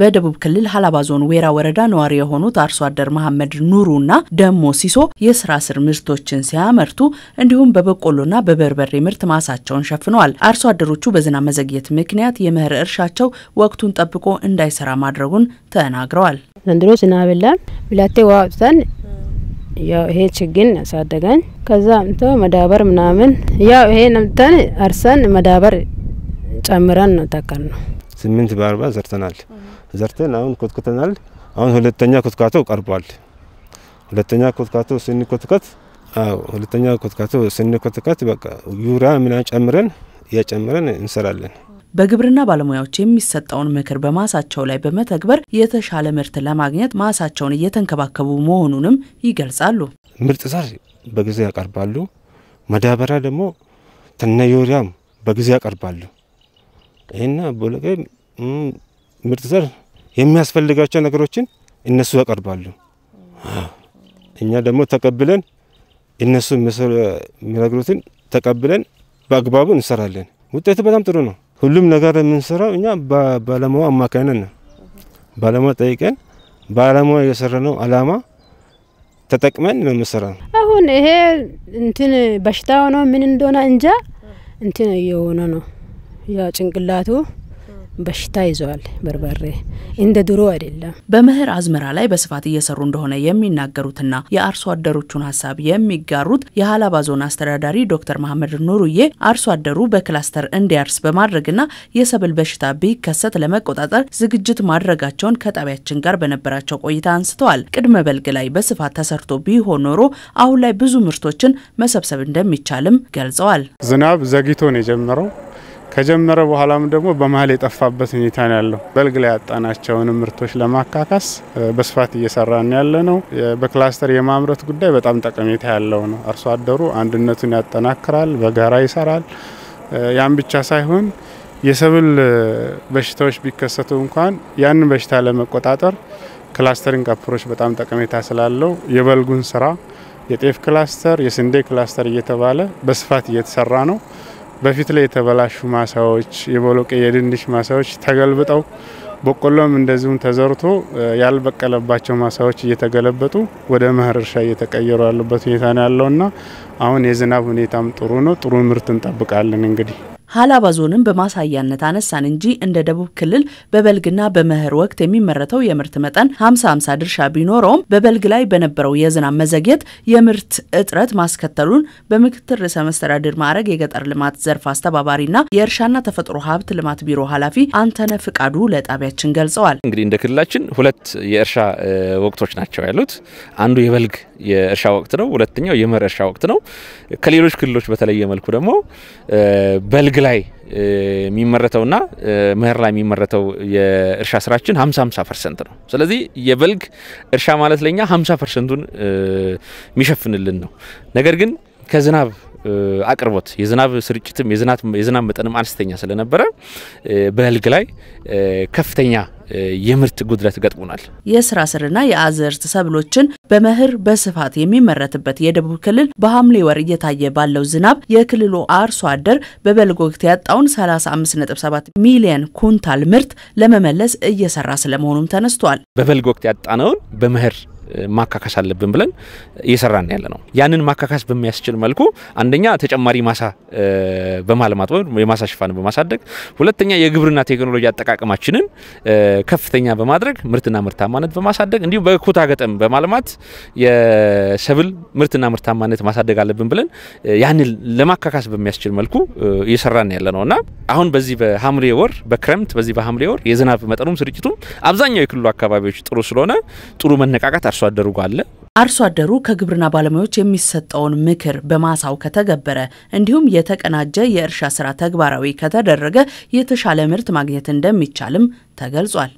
በደቡብ ክልል ሀላባ ዞን ዌራ ወረዳ ነዋሪ የሆኑት አርሶ አደር መሐመድ ኑሩና ደሞ ሲሶ የስራ ስር ምርቶችን ሲያመርቱ እንዲሁም በበቆሎና በበርበሬ ምርት ማሳቸውን ሸፍነዋል። አርሶ አደሮቹ በዝናብ መዘግየት ምክንያት የምህር እርሻቸው ወቅቱን ጠብቆ እንዳይሰራ ማድረጉን ተናግረዋል። ዘንድሮ ዝናብ የለም። ብላቴ ውሃ ያው ይሄ ችግኝ ያሳደገን ከዛ ምቶ መዳበር ምናምን ያው ይሄ ነምተን አርሰን መዳበር ጨምረን ነው ተከል ነው ስምንት በአርባ ዘርተናል። ዘርተን አሁን ኮትኩተናል። አሁን ሁለተኛ ኮትካቶ ቀርቧል። ሁለተኛ ኮትካቶ ስንኮትከት አዎ ሁለተኛ ኮትካቶ ስንኮትከት በቃ ዩሪያ ምናምን ጨምረን እያጨምረን እንሰራለን። በግብርና ባለሙያዎች የሚሰጠውን ምክር በማሳቸው ላይ በመተግበር የተሻለ ምርት ለማግኘት ማሳቸውን እየተንከባከቡ መሆኑንም ይገልጻሉ። ምርጥ ዘር በጊዜ ያቀርባሉ። መዳበሪያ ደግሞ ተነዩሪያም ዩሪያም በጊዜ ያቀርባሉ። ይህና ቦለቄ ምርጥ ዘር የሚያስፈልጋቸው ነገሮችን እነሱ ያቀርባሉ። እኛ ደግሞ ተቀብለን እነሱ የሚነግሩትን ተቀብለን በአግባቡ እንሰራለን። ውጤቱ በጣም ጥሩ ነው። ሁሉም ነገር የምንሰራው እኛ በባለሙያ አማካኝነት ነው። ባለሙያ ጠይቀን ባለሙያ የሰራነው አላማ ተጠቅመን ነው የምንሰራው። አሁን ይሄ እንትን በሽታ ሆኖ ምን እንደሆነ እንጃ እንትን እየሆነ ነው ያ ጭንቅላቱ በሽታ ይዘዋል። በርበሬ እንደ ድሮ አይደለም። በመኸር አዝመራ ላይ በስፋት እየሰሩ እንደሆነ የሚናገሩትና የአርሶ አደሮቹን ሀሳብ የሚጋሩት የሀላባ ዞን አስተዳዳሪ ዶክተር መሐመድ ኑሩዬ አርሶ አደሩ በክላስተር እንዲያርስ በማድረግና የሰብል በሽታ ቢከሰት ለመቆጣጠር ዝግጅት ማድረጋቸውን ከጣቢያችን ጋር በነበራቸው ቆይታ አንስተዋል። ቅድመ በልግ ላይ በስፋት ተሰርቶ ቢሆን ኖሮ አሁን ላይ ብዙ ምርቶችን መሰብሰብ እንደሚቻልም ገልጸዋል። ዝናብ ዘግይቶ ነው የጀመረው ከጀመረ በኋላም ደግሞ በመሀል የጠፋበት ሁኔታ ነው ያለው። በልግ ላይ ያጣናቸውን ምርቶች ለማካካስ በስፋት እየሰራን ያለ ነው። በክላስተር የማምረት ጉዳይ በጣም ጠቀሜታ ያለው ነው። አርሶ አደሩ አንድነቱን ያጠናክራል፣ በጋራ ይሰራል። ያን ብቻ ሳይሆን የሰብል በሽታዎች ቢከሰቱ እንኳን ያንን በሽታ ለመቆጣጠር ክላስተሪንግ አፕሮች በጣም ጠቀሜታ ስላለው የበልጉን ስራ የጤፍ ክላስተር፣ የስንዴ ክላስተር እየተባለ በስፋት እየተሰራ ነው። በፊት ላይ የተበላሹ ማሳዎች፣ የቦሎቄ የድንች ማሳዎች ተገልብጠው በቆሎም እንደዚሁም ተዘርቶ ያልበቀለባቸው ማሳዎች እየተገለበጡ ወደ መኸር እርሻ እየተቀየሩ ያሉበት ሁኔታ ነው ያለውና አሁን የዝናብ ሁኔታም ጥሩ ነው። ጥሩ ምርት እንጠብቃለን እንግዲህ ሀላባ ዞንን በማሳያነት አነሳን እንጂ እንደ ደቡብ ክልል በበልግና በመኸር ወቅት የሚመረተው የምርት መጠን 50 50 ድርሻ ቢኖረውም በበልግ ላይ በነበረው የዝናብ መዘግየት የምርት እጥረት ማስከተሉን በምክትል ርዕሰ መስተዳድር ማዕረግ የገጠር ልማት ዘርፍ አስተባባሪና የእርሻና ተፈጥሮ ሀብት ልማት ቢሮ ኃላፊ አንተነ ፍቃዱ ለጣቢያችን ገልጸዋል። እንግዲህ እንደ ክልላችን ሁለት የእርሻ ወቅቶች ናቸው ያሉት። አንዱ የበልግ የእርሻ ወቅት ነው፣ ሁለተኛው የመር እርሻ ወቅት ነው። ከሌሎች ክልሎች በተለየ መልኩ ደግሞ በልግ ላይ የሚመረተውና ምህር ላይ የሚመረተው የእርሻ ስራችን 50 50 ፐርሰንት ነው። ስለዚህ የበልግ እርሻ ማለት ለኛ 50 ፐርሰንቱን የሚሸፍንልን ነው። ነገር ግን ከዝናብ አቅርቦት የዝናብ ስርጭትም የዝናብ መጠንም አነስተኛ ስለነበረ በልግ ላይ ከፍተኛ የምርት ጉድለት ገጥሞናል። የስራ ስርና የአዝርት ሰብሎችን በመኸር በስፋት የሚመረትበት የደቡብ ክልል በሐምሌ ወር እየታየ ባለው ዝናብ የክልሉ አርሶ አደር በበልግ ወቅት ያጣውን 35.7 ሚሊየን ኩንታል ምርት ለመመለስ እየሰራ ስለመሆኑም ተነስቷል። በበልግ ወቅት ያጣነውን በመኸር ማካካስ አለብን ብለን እየሰራን ያለ ነው። ያንን ማካካስ በሚያስችል መልኩ አንደኛ ተጨማሪ ማሳ በማልማት ወይም የማሳ ሽፋን በማሳደግ፣ ሁለተኛ የግብርና ቴክኖሎጂ አጠቃቀማችንን ከፍተኛ በማድረግ ምርትና ምርታማነት በማሳደግ እንዲሁም በኩታ ገጠም በማልማት የሰብል ምርትና ምርታማነት ማሳደግ አለብን ብለን ያንን ለማካካስ በሚያስችል መልኩ እየሰራን ያለ ነው እና አሁን በዚህ በሐምሌ ወር በክረምት በዚህ በሐምሌ ወር የዝናብ መጠኑም ስርጭቱም አብዛኛው የክልሉ አካባቢዎች ጥሩ ስለሆነ ጥሩ መነቃቃት አርሶ አደሩ ጋር አለ። አርሶ አደሩ ከግብርና ባለሙያዎች የሚሰጠውን ምክር በማሳው ከተገበረ እንዲሁም የተቀናጀ የእርሻ ስራ ተግባራዊ ከተደረገ የተሻለ ምርት ማግኘት እንደሚቻልም ተገልጿል።